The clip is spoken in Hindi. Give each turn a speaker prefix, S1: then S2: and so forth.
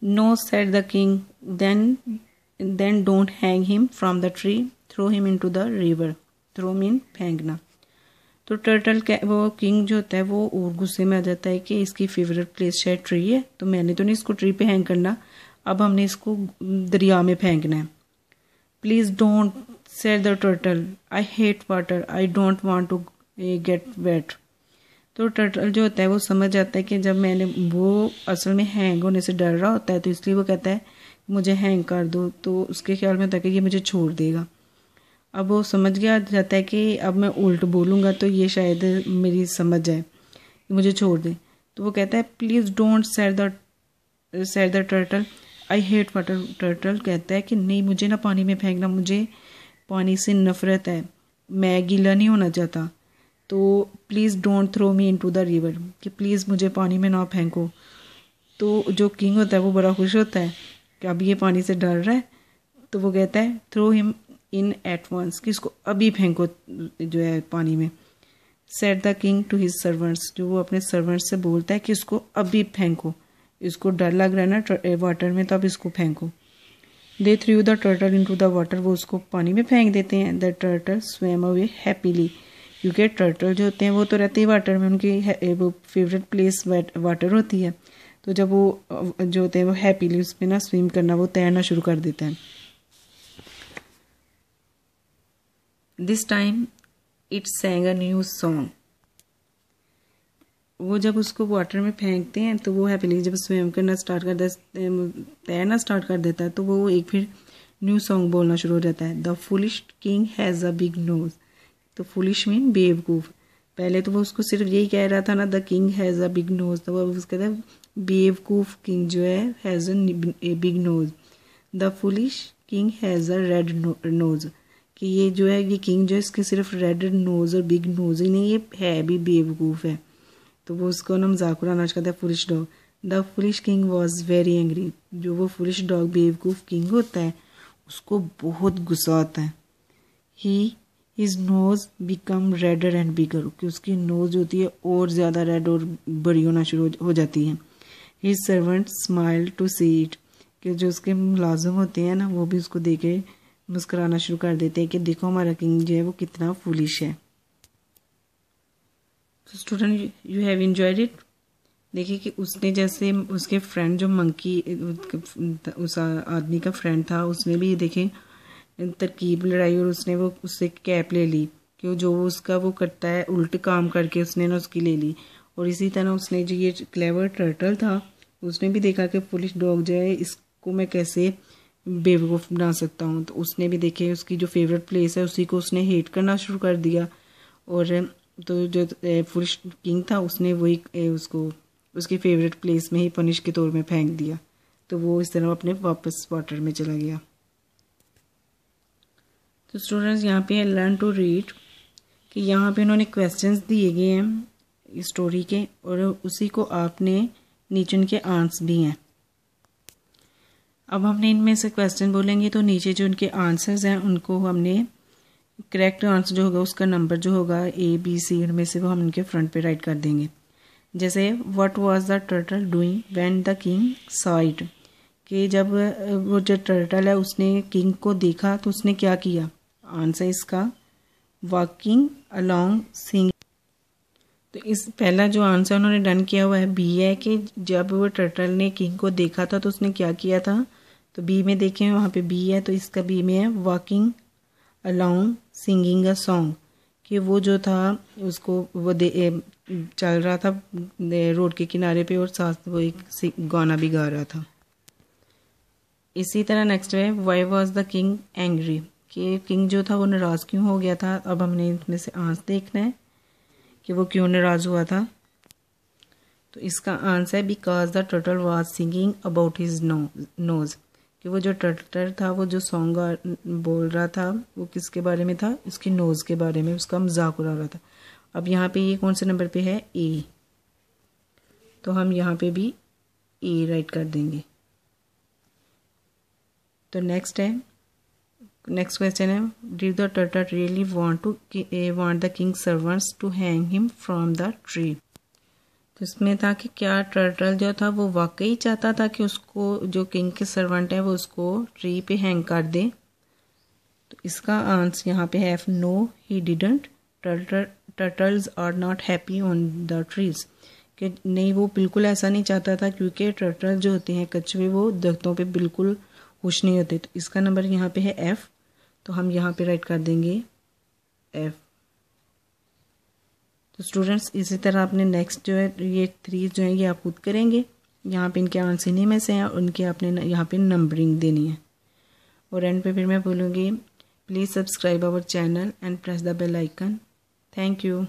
S1: No, said the king, then then don't hang him from the tree, throw him into the river. Throw mean फेंकना तो टर्टल वो किंग जो होता है वो और गुस्से में आ जाता है कि इसकी फेवरेट प्लेस शायद ट्री है तो मैंने तो नहीं इसको ट्री पे हैंग करना अब हमने इसको दरिया में फेंकना है please don't sell the turtle I hate water I don't want to get wet तो टर्टल जो होता है वो समझ जाता है कि जब मैंने वो असल में हैंग होने से डर रहा होता है तो इसलिए वो कहता है मुझे हैंग कर दो तो उसके ख्याल में होता है कि ये मुझे छोड़ देगा अब वो समझ गया जाता है कि अब मैं उल्ट बोलूँगा तो ये शायद मेरी समझ कि मुझे छोड़ दे तो वो कहता है please don't sell the sell the turtle I hate water turtle कहता है कि नहीं मुझे ना पानी में फेंकना मुझे पानी से नफरत है मैं गीला नहीं होना चाहता तो please don't throw me into the river कि प्लीज़ मुझे पानी में ना फेंको तो जो किंग होता है वो बड़ा खुश होता है कि अभी ये पानी से डर रहा है तो वो कहता है throw him in at once कि इसको अभी फेंको जो है पानी में said the king to his servants जो वो अपने सर्वेंट्स से बोलता है कि इसको अभी फेंको इसको डर लग रहा है ना वाटर में तो अब इसको फेंको दे threw the turtle into the water वो उसको पानी में फेंक देते हैं the turtle swam away happily क्योंकि टर्टल जो होते हैं वो तो रहते ही वाटर में उनकी वो फेवरेट प्लेस वाटर होती है तो जब वो जो होते हैं वो हैप्पीली उस पर ना स्विम करना वो तैरना शुरू कर देते हैं this time it sang a new song वो जब उसको वाटर में फेंकते हैं तो वो हैप्पीली जब स्विम करना स्टार्ट कर देता तैरना स्टार्ट कर देता है तो वो एक फिर न्यू सॉन्ग बोलना शुरू हो जाता है the foolish king has a big nose तो फुलिश मीन बेवकूफ़ पहले तो वो उसको सिर्फ यही कह रहा था ना the king has a big nose तो वो उसके कहता बेवकूफ़ किंग जो है has a big nose the foolish king has a red nose कि ये जो है ये किंग जो है इसके सिर्फ रेड नोज और बिग नोज ही नहीं ये है भी बेवकूफ़ है तो वो उसको ना मजाक उड़ाना चाहता है foolish dog the foolish king was very angry जो वो फुलिश डॉग बेवकूफ़ किंग होता है उसको बहुत गुस्सा आता है ही his nose become redder and bigger कि उसकी नोज होती है और ज़्यादा रेड और बड़ी होना शुरू हो जाती है his servant smile to see it कि जो उसके मुलाजम होते हैं ना वो भी उसको देख के मुस्कराना शुरू कर देते हैं कि देखो हमारा किंग जो है वो कितना फूलिश है तो student you have enjoyed it देखिए कि उसने जैसे उसके फ्रेंड जो मंकी उस आदमी का फ्रेंड था उसने भी देखें तरकीब लड़ाई और उसने वो उससे कैप ले ली क्यों जो उसका वो करता है उल्ट काम करके उसने ना उसकी ले ली और इसी तरह उसने जो ये क्लेवर टर्टल था उसने भी देखा कि पुलिस डॉग जो है इसको मैं कैसे बेवकूफ़ बना सकता हूँ तो उसने भी देखे उसकी जो फेवरेट प्लेस है उसी को उसने हेट करना शुरू कर दिया और तो जो पुलिस किंग था उसने वही उसको उसकी फेवरेट प्लेस में ही पनिश के तौर में फेंक दिया तो वो इस तरह अपने वापस वाटर में चला गया तो स्टूडेंट्स यहाँ पे लर्न टू रीड कि यहाँ पे उन्होंने क्वेश्चंस दिए गए हैं स्टोरी के और उसी को आपने नीचे उनके आंस भी हैं अब हमने इनमें से क्वेश्चन बोलेंगे तो नीचे जो उनके आंसर्स हैं उनको हमने करेक्ट आंसर जो होगा उसका नंबर जो होगा ए बी सी इनमें से वो हम उनके फ्रंट पे राइट कर देंगे जैसे what was the turtle doing when the king said कि जब वो जो टर्टल है उसने किंग को देखा तो उसने क्या किया आंसर इसका वॉकिंग अलोंग सिंग तो इस पहला जो आंसर उन्होंने डन किया हुआ है बी है कि जब वो टर्टल ने किंग को देखा था तो उसने क्या किया था तो बी में हैं वहाँ पे बी है तो इसका बी में है walking along singing a song कि वो जो था उसको वो दे ए, चल रहा था रोड के किनारे पे और साथ वो एक गाना भी गा रहा था इसी तरह नेक्स्ट है why was the king angry कि किंग जो था वो नाराज़ क्यों हो गया था अब हमने इसमें से आंस देखना है कि वो क्यों नाराज़ हुआ था तो इसका आंस है because the turtle was singing about his nose कि वो जो टर्टल था वो जो सॉन्ग बोल रहा था वो किसके बारे में था उसकी नोज़ के बारे में उसका मजाक उड़ा रहा था अब यहाँ पे ये कौन से नंबर पे है ए तो हम यहाँ पे भी ए राइट कर देंगे तो नेक्स्ट है नेक्स्ट क्वेश्चन है did the turtle really want to uh, eh, want the king's servants to hang him from the tree तो इसमें था कि क्या टर्टल जो था वो वाकई चाहता था कि उसको जो किंग के सर्वेंट है वो उसको ट्री पे हैंग कर दे तो इसका आंसर यहाँ पे है F no he didn't turtle turtles are not happy on the trees कि नहीं वो बिल्कुल ऐसा नहीं चाहता था क्योंकि टर्टल जो होते हैं कछुए वो दरख्तों पे बिल्कुल खुश नहीं होते तो इसका नंबर यहाँ पे है एफ़ तो हम यहाँ पे राइट कर देंगे एफ तो स्टूडेंट्स इसी तरह आपने नेक्स्ट जो है ये थ्री जो है ये आप खुद करेंगे यहाँ पे इनके आंसर नहीं में से हैं उनके आपने यहाँ पे नंबरिंग देनी है और एंड पे फिर मैं बोलूँगी please subscribe our channel and press the bell icon thank you